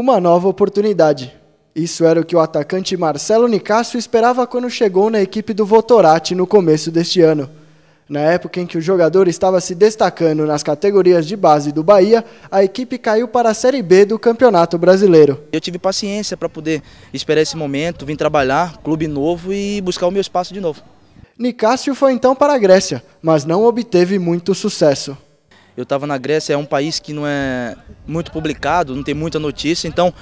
uma nova oportunidade. Isso era o que o atacante Marcelo Nicasio esperava quando chegou na equipe do Votorati no começo deste ano. Na época em que o jogador estava se destacando nas categorias de base do Bahia, a equipe caiu para a Série B do Campeonato Brasileiro. Eu tive paciência para poder esperar esse momento, vim trabalhar, clube novo e buscar o meu espaço de novo. Nicásio foi então para a Grécia, mas não obteve muito sucesso. Eu estava na Grécia, é um país que não é muito publicado, não tem muita notícia, então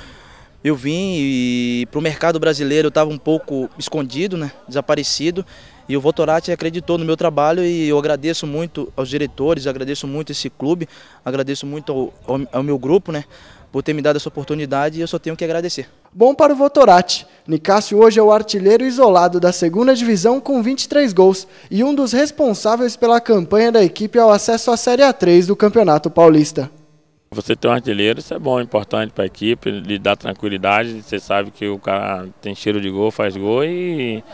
eu vim e para o mercado brasileiro eu estava um pouco escondido, né, desaparecido. E o Votorati acreditou no meu trabalho e eu agradeço muito aos diretores, agradeço muito esse clube, agradeço muito ao, ao, ao meu grupo, né, por ter me dado essa oportunidade e eu só tenho que agradecer. Bom para o Votorati. Nicásio hoje é o artilheiro isolado da segunda divisão com 23 gols e um dos responsáveis pela campanha da equipe ao acesso à Série A3 do Campeonato Paulista. Você ter um artilheiro, isso é bom, é importante para a equipe, lhe dá tranquilidade. Você sabe que o cara tem cheiro de gol, faz gol e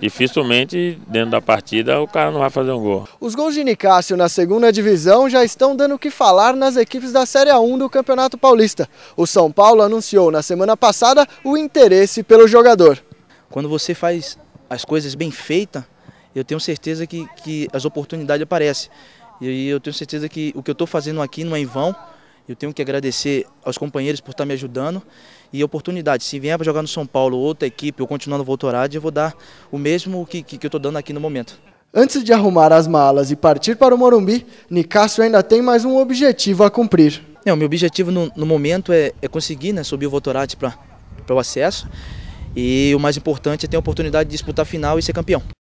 dificilmente dentro da partida o cara não vai fazer um gol. Os gols de Nicásio na segunda divisão já estão dando o que falar nas equipes da Série 1 do Campeonato Paulista. O São Paulo anunciou na semana passada o interesse pelo jogador. Quando você faz as coisas bem feitas, eu tenho certeza que, que as oportunidades aparecem. E eu tenho certeza que o que eu estou fazendo aqui não é em vão. Eu tenho que agradecer aos companheiros por estar me ajudando e oportunidade. Se vier para jogar no São Paulo outra equipe ou continuar no Voltorade, eu vou dar o mesmo que, que, que eu estou dando aqui no momento. Antes de arrumar as malas e partir para o Morumbi, Nicásio ainda tem mais um objetivo a cumprir. É, o meu objetivo no, no momento é, é, conseguir né, subir o Votorati para o acesso. E o mais importante é ter a oportunidade de disputar a final e ser campeão.